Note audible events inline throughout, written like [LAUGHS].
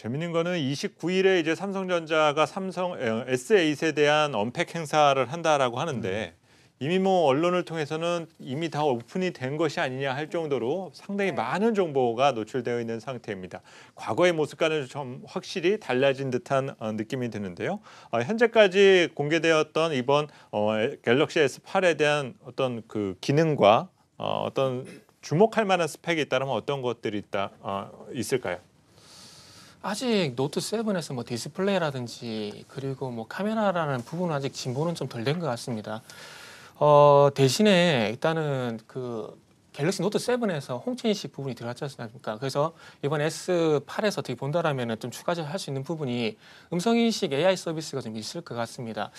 재밌는 거는 29일에 이제 삼성전자가 삼성 S8에 어, 대한 언팩 행사를 한다라고 하는데 음. 이미 뭐 언론을 통해서는 이미 다 오픈이 된 것이 아니냐 할 정도로 상당히 네. 많은 정보가 노출되어 있는 상태입니다. 과거의 모습과는 좀 확실히 달라진 듯한 어, 느낌이 드는데요. 어, 현재까지 공개되었던 이번 갤럭시 S8에 대한 어떤 그 기능과 어떤 주목할 만한 스펙이 있다면 어떤 것들이 있다 있을까요? 아직 노트 7에서 뭐 디스플레이라든지 그리고 뭐 카메라라는 부분은 아직 진보는 좀 덜 된 것 같습니다. 어, 대신에 일단은 그 갤럭시 노트 7에서 홍채인식 부분이 들어갔지 않습니까? 그래서 이번 S8에서 어떻게 본다라면 좀 추가적으로 할 수 있는 부분이 음성인식 AI 서비스가 좀 있을 것 같습니다.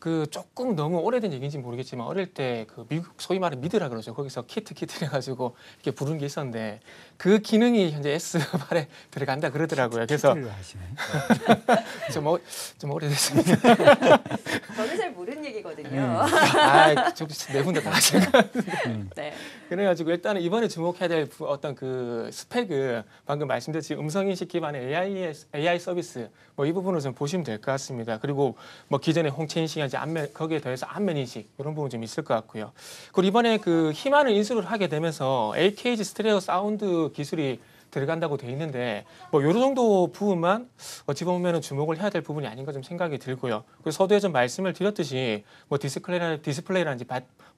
그 조금 너무 오래된 얘기인지 모르겠지만 어릴 때 그 미국 소위 말해 미드라 그러죠. 거기서 키트 키트 해가지고 이렇게 부른 게 있었는데 그 기능이 현재 S8에 [LAUGHS] 들어간다 그러더라고요. 그래서 [LAUGHS] 좀, 어, 좀 오래됐습니다. [LAUGHS] 저는 잘 모르는 얘기거든요. 음. 아, 저네 분다 다 하시는 것 같은데. 음. 네. 그래가지고 그래가지고 일단은 이번에 주목해야 될 어떤 그스펙을 방금 말씀드렸듯이 음성인식 기반의 AI, AI 서비스 뭐 이 부분을 좀 보시면 될 것 같습니다. 그리고 뭐 기존의 홍채 인식이지 안면 거기에 더해서 안면 인식 이런 부분 좀 있을 것 같고요. 그리고 이번에 그 희망을 인수를 하게 되면서 AKG 스트레오 사운드 기술이 들어간다고 돼 있는데 뭐 요런 정도 부분만 어찌 보면 주목을 해야 될 부분이 아닌가 좀 생각이 들고요. 그리고 서두에 좀 말씀을 드렸듯이 뭐 디스플레이라, 디스플레이라든지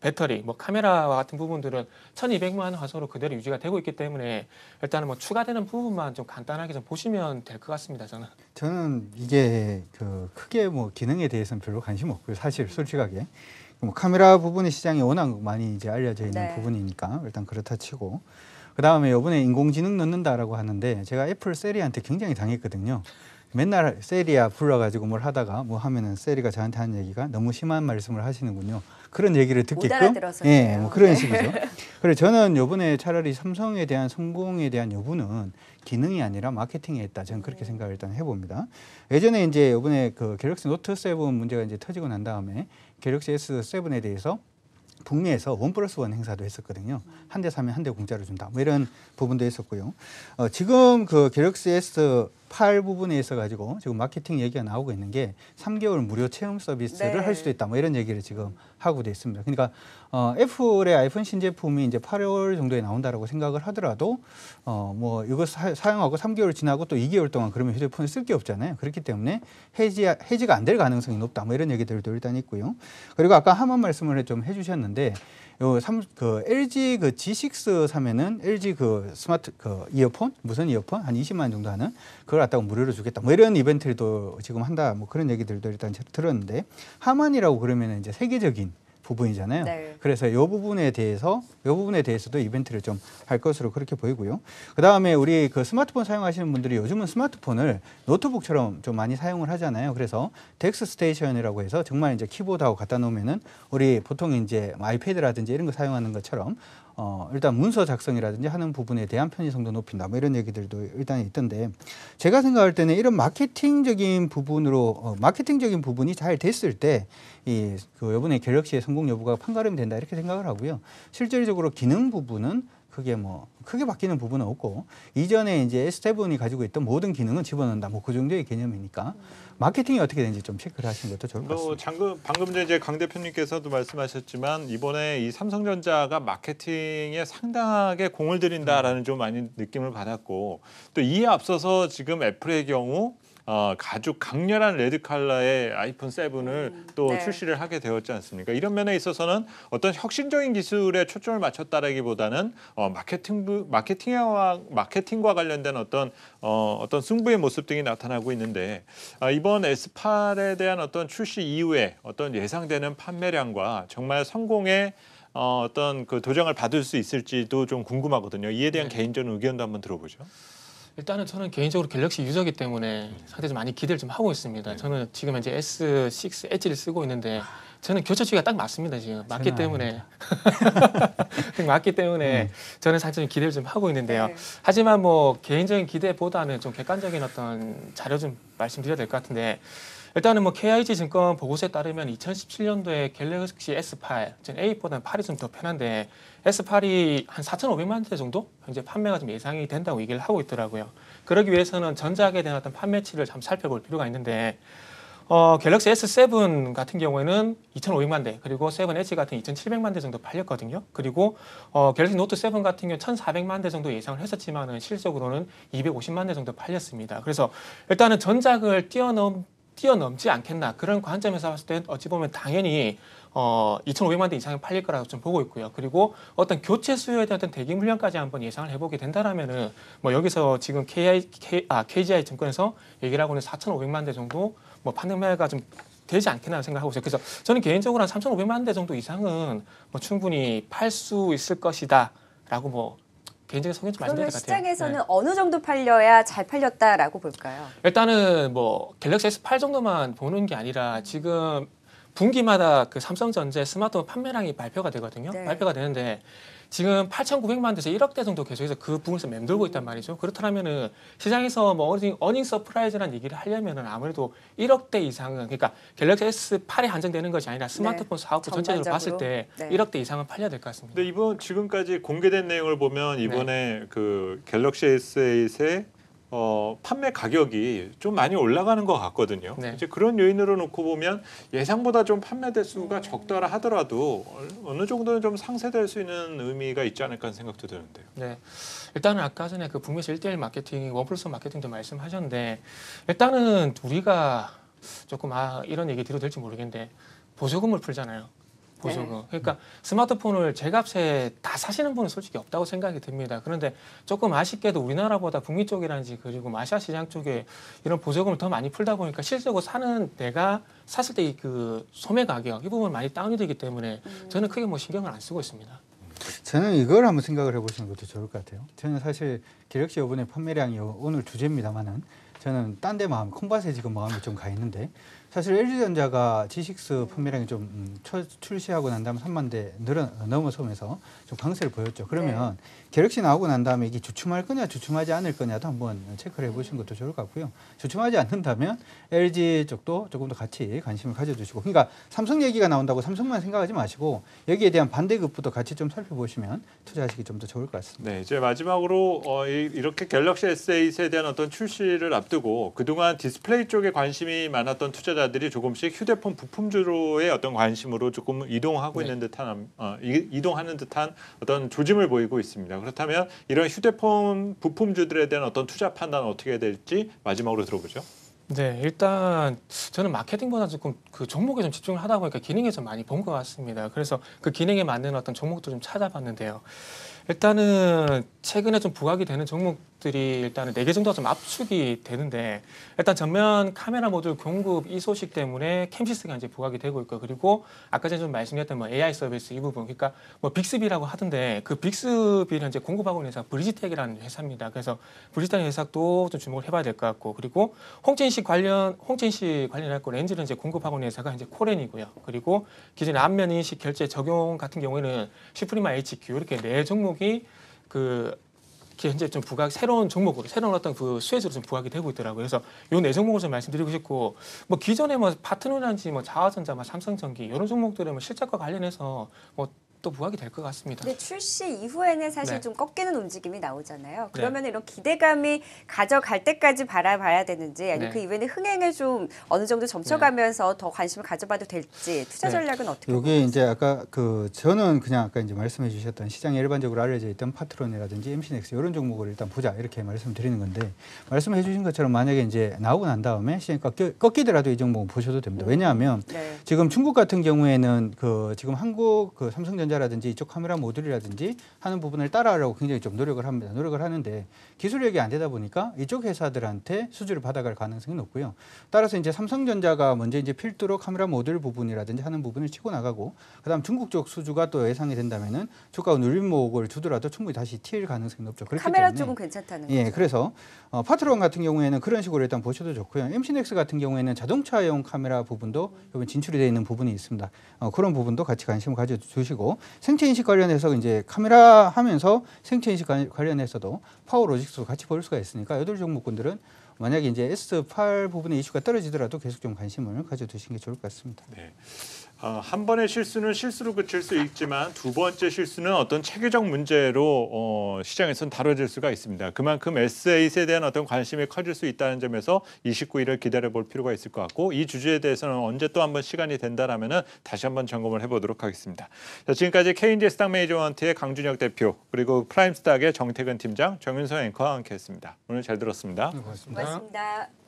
배터리, 뭐 카메라와 같은 부분들은 1200만 화소로 그대로 유지가 되고 있기 때문에 일단은 뭐 추가되는 부분만 좀 간단하게 좀 보시면 될 것 같습니다. 저는 저는 이게 그 크게 뭐 기능에 대해서는 별로 관심 없고요. 사실 솔직하게 뭐 카메라 부분의 시장이 워낙 많이 이제 알려져 있는 네. 부분이니까 일단 그렇다 치고 그 다음에 요번에 인공지능 넣는다라고 하는데 제가 애플 세리한테 굉장히 당했거든요. 맨날 세리야 불러가지고 뭘 하다가 뭐 하면은 세리가 저한테 하는 얘기가 너무 심한 말씀을 하시는군요. 그런 얘기를 듣게끔 예, 뭐 그런 네. 식이죠. 그래 저는 요번에 차라리 삼성에 대한 성공에 대한 여부는 기능이 아니라 마케팅에 있다. 저는 그렇게 네. 생각을 일단 해봅니다. 예전에 이제 요번에 그 갤럭시 노트 7 문제가 이제 터지고 난 다음에 갤럭시 S7에 대해서 북미에서 원 플러스 원 행사도 했었거든요. 음. 한대 사면 한 대 공짜로 준다. 뭐 이런 부분도 있었고요. 어, 지금 그 갤럭시 S 팔 부분에 있어 가지고 지금 마케팅 얘기가 나오고 있는 게 3개월 무료 체험 서비스를 네. 할 수도 있다. 뭐 이런 얘기를 지금 하고 돼 있습니다. 그러니까 어 애플의 아이폰 신제품이 이제 8월 정도에 나온다라고 생각을 하더라도 어 뭐 이거 사, 용하고 3개월 지나고 또 2개월 동안 그러면 휴대폰을 쓸 게 없잖아요. 그렇기 때문에 해지 해지가 안 될 가능성이 높다. 뭐 이런 얘기들도 일단 있고요. 그리고 아까 한 번 말씀을 좀 해주셨는데 요삼그 LG 그 G6 그 사면은 LG 그 스마트 그 이어폰 무선 이어폰 한 20만 원 정도 하는 그 그걸 갖다가 무료로 주겠다. 뭐 이런 이벤트를또 지금 한다. 뭐 그런 얘기들도 일단 들었는데 하만이라고 그러면 이제 세계적인 부분이잖아요. 네. 그래서 이 부분에 대해서 이 부분에 대해서도 이벤트를 좀 할 것으로 그렇게 보이고요. 그 다음에 우리 그 스마트폰 사용하시는 분들이 요즘은 스마트폰을 노트북처럼 좀 많이 사용을 하잖아요. 그래서 덱스 스테이션이라고 해서 정말 이제 키보드하고 갖다 놓으면은 우리 보통 이제 아이패드라든지 이런 거 사용하는 것처럼 어, 일단 문서 작성이라든지 하는 부분에 대한 편의성도 높인다. 뭐 이런 얘기들도 일단 있던데 제가 생각할 때는 이런 마케팅적인 부분으로 어, 마케팅적인 부분이 잘 됐을 때이그 여분의 갤럭시의 성공 여부가 판가름이 된다 이렇게 생각을 하고요. 실질적으로 기능 부분은 크게 뭐 크게 바뀌는 부분은 없고 이전에 이제 스테븐이 가지고 있던 모든 기능은 집어넣는다 뭐 그 정도의 개념이니까 마케팅이 어떻게 되는지 좀 체크를 하시는 것도 좋을 것 뭐 같습니다. 방금 방금 전에 강 대표님께서도 말씀하셨지만 이번에 이 삼성전자가 마케팅에 상당하게 공을 들인다라는 음. 좀 많이 느낌을 받았고 또 이에 앞서서 지금 애플의 경우 어, 가죽 강렬한 레드 칼러의 아이폰 7을 음, 또 네. 출시를 하게 되었지 않습니까? 이런 면에 있어서는 어떤 혁신적인 기술에 초점을 맞췄다라기보다는 어, 마케팅 부 마케팅과 마케팅과 관련된 어떤 어, 어떤 승부의 모습 등이 나타나고 있는데 아, 이번 S8에 대한 어떤 출시 이후에 어떤 예상되는 판매량과 정말 성공의 어, 어떤 그 도장을 받을 수 있을지도 좀 궁금하거든요. 이에 대한 네. 개인적인 의견도 한번 들어보죠. 일단은 저는 개인적으로 갤럭시 유저기 때문에 상당좀 많이 기대를 좀 하고 있습니다. 네. 저는 지금 이제 S6 엣지를 쓰고 있는데 아. 저는 교차추기가 딱 맞습니다 지금 맞기 때문에 [LAUGHS] 맞기 때문에 음. 저는 사실 기대를 좀 하고 있는데요. 네. 하지만 뭐 개인적인 기대보다는 좀 객관적인 어떤 자료 좀 말씀드려야 될 것 같은데 일단은 뭐 KIG 증권 보고서에 따르면 2017년도에 갤럭시 S8, 전 A8보다는 8이 좀 더 편한데 S8이 한 4,500만 대 정도 현재 판매가 좀 예상이 된다고 얘기를 하고 있더라고요. 그러기 위해서는 전작에 대한 어떤 판매치를 좀 살펴볼 필요가 있는데 어, 갤럭시 S7 같은 경우에는 2,500만 대, 그리고 7H 같은 2,700만 대 정도 팔렸거든요. 그리고 어, 갤럭시 노트 7 같은 경우 1,400만 대 정도 예상을 했었지만은 실적으로는 250만 대 정도 팔렸습니다. 그래서 일단은 전작을 뛰어넘 뛰어넘지 않겠나 그런 관점에서 봤을 때 어찌 보면 당연히 어, 2,500만 대 이상이 팔릴 거라고 좀 보고 있고요. 그리고 어떤 교체 수요에 대한 어떤 대기 물량까지 한번 예상을 해보게 된다라면은 뭐 여기서 지금 KI, K, 아, KGI 증권에서 얘기를 하고 있는 4,500만 대 정도 뭐 판매가 좀 되지 않겠나 생각하고 있어요. 그래서 저는 개인적으로 한 3,500만 대 정도 이상은 뭐 충분히 팔 수 있을 것이다라고 뭐 개인적인 성견 좀 많이 될것 같아요. 시장에서는 네. 어느 정도 팔려야 잘 팔렸다라고 볼까요? 일단은 뭐 갤럭시 S8 정도만 보는 게 아니라 지금 분기마다 그 삼성전자 스마트폰 판매량이 발표가 되거든요. 네. 발표가 되는데 지금 8,900만 대에서 1억대 정도 계속해서 그 부분에서 맴돌고 있단 말이죠. 그렇다면은 시장에서 뭐 어닝, 서프라이즈라는 얘기를 하려면은 아무래도 1억대 이상은 그러니까 갤럭시 S8에 한정되는 것이 아니라 스마트폰 네. 사업부 전체적으로 봤을 때 네. 1억대 이상은 팔려야 될 것 같습니다. 근데 이번 지금까지 공개된 내용을 보면 이번에 네. 그 갤럭시 S8의 어, 판매 가격이 좀 많이 올라가는 것 같거든요. 네. 이제 그런 요인으로 놓고 보면 예상보다 좀 판매 대수가 적다라 하더라도 어느 정도는 좀 상쇄될 수 있는 의미가 있지 않을까 하는 생각도 드는데요. 네. 일단은 아까 전에 그 북미에서 1대1 마케팅, 원 플러스 마케팅도 말씀하셨는데 일단은 우리가 조금 아 이런 얘기 들어도 될지 모르겠는데 보조금을 풀잖아요. 보조금. 네. 그러니까 스마트폰을 제값에 다 사시는 분은 솔직히 없다고 생각이 듭니다. 그런데 조금 아쉽게도 우리나라보다 북미 쪽이라든지 그리고 아시아 시장 쪽에 이런 보조금을 더 많이 풀다 보니까 실제로 사는 내가 샀을 때 그 소매 가격 이 부분 많이 다운이 되기 때문에 음. 저는 크게 뭐 신경을 안 쓰고 있습니다. 저는 이걸 한번 생각을 해보시는 것도 좋을 것 같아요. 저는 사실 기력시 여분의 판매량이 오늘 주제입니다만은 저는 딴 데 마음, 콩밭에 지금 마음이 좀 가 있는데 사실 LG전자가 G6 판매량이 좀 음, 출시하고 난 다음에 3만 대 늘어, 넘어서면서 좀 강세를 보였죠. 그러면 네. 갤럭시 나오고 난 다음에 이게 주춤할 거냐 주춤하지 않을 거냐도 한번 체크를 해보시는 것도 좋을 것 같고요. 주춤하지 않는다면 LG 쪽도 조금 더 같이 관심을 가져주시고 그러니까 삼성 얘기가 나온다고 삼성만 생각하지 마시고 여기에 대한 반대급부터 같이 좀 살펴보시면 투자하시기 좀 더 좋을 것 같습니다. 네, 이제 마지막으로 어, 이렇게 갤럭시 S8에 대한 어떤 출시를 앞두고 뜨고 그동안 디스플레이 쪽에 관심이 많았던 투자자들이 조금씩 휴대폰 부품주로의 어떤 관심으로 조금 이동하고 네. 있는 듯한 어, 이동하는 듯한 어떤 조짐을 보이고 있습니다. 그렇다면 이런 휴대폰 부품주들에 대한 어떤 투자 판단 어떻게 될지 마지막으로 들어보죠. 네, 일단 저는 마케팅보다 조금 그 종목에 좀 집중을 하다 보니까 기능에 좀 많이 본 것 같습니다. 그래서 그 기능에 맞는 어떤 종목도 좀 찾아봤는데요. 일단은 최근에 좀 부각이 되는 종목 소식들이 일단은 네 개 정도가 좀 압축이 되는데 일단 전면 카메라 모듈 공급 이 소식 때문에 캠시스가 이제 부각이 되고 있고 그리고 아까 전에 좀 말씀드렸던 뭐 AI 서비스 이 부분 그러니까 뭐 빅스비라고 하던데 그 빅스비를 이제 공급하고 있는 회사 브리지텍이라는 회사입니다. 그래서 브리지텍 회사도 좀 주목을 해봐야 될 것 같고 그리고 홍진 씨 관련 홍진 씨관련할거 렌즈를 이제 공급하고 있는 회사가 이제 코렌이고요. 그리고 기존 안면 인식 결제 적용 같은 경우에는 슈프리마 HQ 이렇게 네 종목이 그 현재 좀 부각 새로운 종목으로 새로운 어떤 그 수혜주로 좀 부각이 되고 있더라고요. 그래서 요네 종목을 좀 말씀드리고 싶고 뭐 기존에 뭐파트너라든지뭐 자화전자, 뭐 삼성전기 이런 종목들은 뭐 실적과 관련해서 뭐또 부각이 될 것 같습니다. 근데 출시 이후에는 사실 네. 좀 꺾이는 움직임이 나오잖아요. 네. 그러면 네. 이런 기대감이 가져갈 때까지 바라봐야 되는지 아니면 네. 그 이후에는 흥행을 좀 어느 정도 점쳐가면서 네. 더 관심을 가져봐도 될지 투자 네. 전략은 어떻게 이게 이제 아까 그 저는 그냥 아까 이제 말씀해 주셨던 시장에 일반적으로 알려져 있던 파트론이라든지 m c x 이런 종목을 일단 보자 이렇게 말씀드리는 건데 말씀해 주신 것처럼 만약에 이제 나오고 난 다음에 시장이 꺾이, 더라도이 종목 보셔도 됩니다. 음. 왜냐하면 지금 중국 같은 경우에는 그 지금 한국 그 삼성전자 그림자라든지 이쪽 카메라 모듈이라든지 하는 부분을 따라하려고 굉장히 좀 노력을 합니다. 노력을 하는데 기술력이 안 되다 보니까 이쪽 회사들한테 수주를 받아갈 가능성이 높고요. 따라서 이제 삼성전자가 먼저 이제 필두로 카메라 모듈 부분이라든지 하는 부분을 치고 나가고 그다음 중국 쪽 수주가 또 예상이 된다면은 주가 누림목을 주더라도 충분히 다시 튈 가능성이 높죠. 카메라 때문에. 쪽은 괜찮다는 예, 거죠. 그래서 어, 파트론 같은 경우에는 그런 식으로 일단 보셔도 좋고요. m c 넥 같은 경우에는 자동차용 카메라 부분도 이번 진출이 되어 있는 부분이 있습니다. 어, 그런 부분도 같이 관심을 가져주시고 생체 인식 관련해서 이제 카메라 하면서 생체 인식 관련해서도 파워 로직스 같이 볼 수가 있으니까 여덟 종목군들은 만약에 이제 S8 부분의 이슈가 떨어지더라도 계속 좀 관심을 가져두시는 게 좋을 것 같습니다. 네. 어, 한 번의 실수는 실수로 그칠 수 있지만 두 번째 실수는 어떤 체계적 문제로 어, 시장에선 다뤄질 수가 있습니다. 그만큼 에세이에 대한 어떤 관심이 커질 수 있다는 점에서 29일을 기다려볼 필요가 있을 것 같고 이 주제에 대해서는 언제 또 한 번 시간이 된다라면 은 다시 한 번 점검을 해보도록 하겠습니다. 자, 지금까지 KNG 스당 매니저먼트의 강준혁 대표 그리고 프라임스닥의 정태근 팀장 정윤서 앵커와 함께했습니다. 오늘 잘 들었습니다. 네, 고맙습니다. 고맙습니다.